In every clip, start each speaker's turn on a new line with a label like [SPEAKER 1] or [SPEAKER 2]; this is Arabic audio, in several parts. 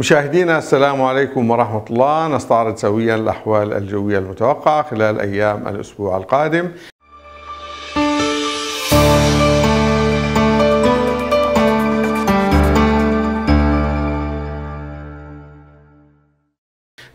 [SPEAKER 1] مشاهدينا السلام عليكم ورحمة الله نستعرض سويا الأحوال الجوية المتوقعة خلال أيام الأسبوع القادم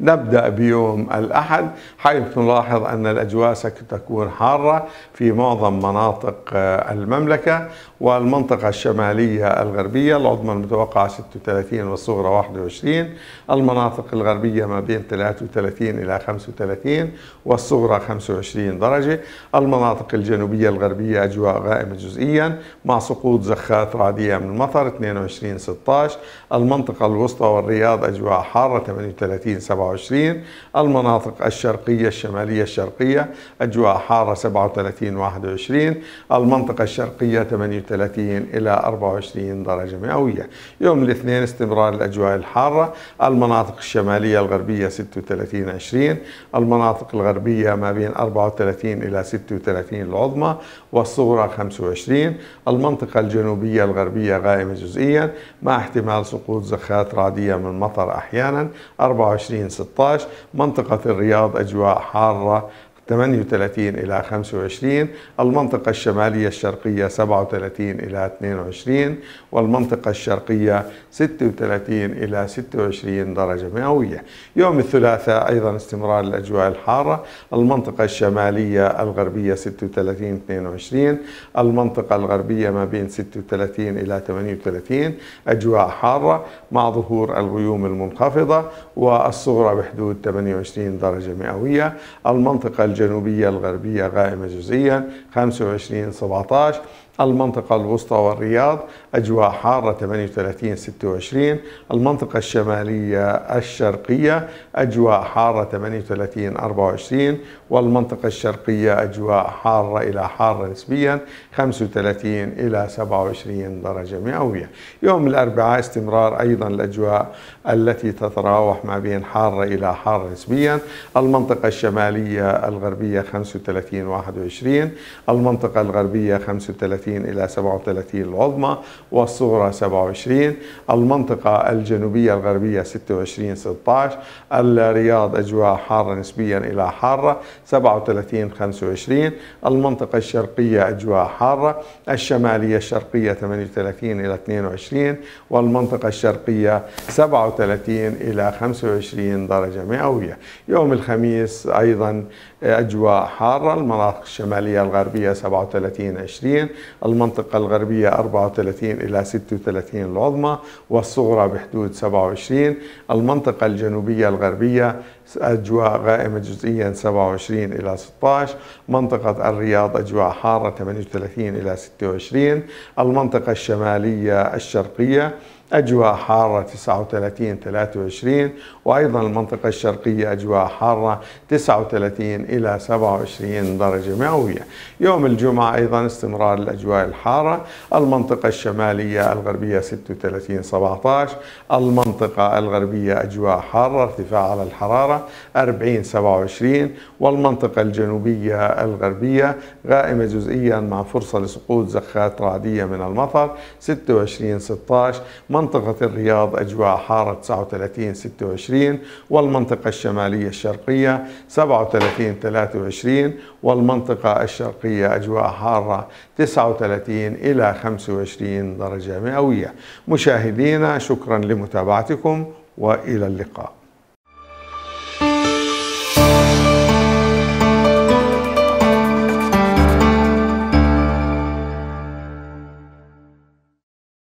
[SPEAKER 1] نبدأ بيوم الأحد حيث نلاحظ أن الأجواء ستكون حارة في معظم مناطق آه، المملكة والمنطقة الشمالية الغربية العظمى المتوقعة 36 والصغرى 21 المناطق الغربية ما بين 33 إلى 35 والصغرى 25 درجة المناطق الجنوبية الغربية أجواء غائمة جزئيا مع سقوط زخات رعدية من المطر 22 16 المنطقة الوسطى والرياض أجواء حارة 38 37 24 المناطق الشرقية الشمالية الشرقية أجواء حارة 37 21 المنطقة الشرقية 38 إلى 24 درجة مئوية يوم الاثنين استمرار الأجواء الحارة المناطق الشمالية الغربية 36 20 المناطق الغربية ما بين 34 إلى 36 العظمى والصغرى 25 المنطقة الجنوبية الغربية غائمة جزئيا مع احتمال سقوط زخات رعدية من مطر أحيانا 24 16 منطقة الرياض أجواء حارة 38 إلى 25 المنطقة الشمالية الشرقية 37 إلى 22 والمنطقة الشرقية 36 إلى 26 درجة مئوية يوم الثلاثاء أيضا استمرار الأجواء الحارة المنطقة الشمالية الغربية 36 22 المنطقة الغربية ما بين 36 إلى 38 أجواء حارة مع ظهور الغيوم المنخفضة والصغرى بحدود 28 درجة مئوية المنطقة الجنوبية الغربية قائمة جزئيا 25 17 المنطقة الوسطى والرياض أجواء حارة 38 26 المنطقة الشمالية الشرقية أجواء حارة 38 24 والمنطقة الشرقية أجواء حارة إلى حارة نسبيا 35 إلى 27 درجة مئوية يوم الأربعاء استمرار أيضا الأجواء التي تتراوح ما بين حارة إلى حارة نسبيا المنطقة الشمالية الغربية 35 21 المنطقة الغربية 35 36 إلى 37 العظمى والصغرى 27 المنطقة الجنوبية الغربية 26 16 الرياض أجواء حارة نسبيا إلى حارة 37 25 المنطقة الشرقية أجواء حارة الشمالية الشرقية 38 إلى 22 والمنطقة الشرقية 37 إلى 25 درجة مئوية يوم الخميس أيضا أجواء حارة المناطق الشمالية الغربية 37 20 المنطقة الغربية 34 إلى 36 العظمى والصغرى بحدود 27 المنطقة الجنوبية الغربية أجواء غائمة جزئيا 27 إلى 16 منطقة الرياض أجواء حارة 38 إلى 26 المنطقة الشمالية الشرقية أجواء حارة 39 23 وأيضا المنطقة الشرقية أجواء حارة 39 إلى 27 درجة مئوية يوم الجمعة أيضا استمرار الأجواء الحارة المنطقة الشمالية الغربية 36 17 المنطقة الغربية أجواء حارة ارتفاع على الحرارة 40 27 والمنطقة الجنوبية الغربية غائمة جزئيا مع فرصة لسقوط زخات رعدية من المطر 26 16 منطقة الرياض أجواء حارة 39 26 والمنطقة الشمالية الشرقية 37 23 والمنطقة الشرقية أجواء حارة 39 إلى 25 درجة مئوية مشاهدينا شكرا لمتابعتكم وإلى اللقاء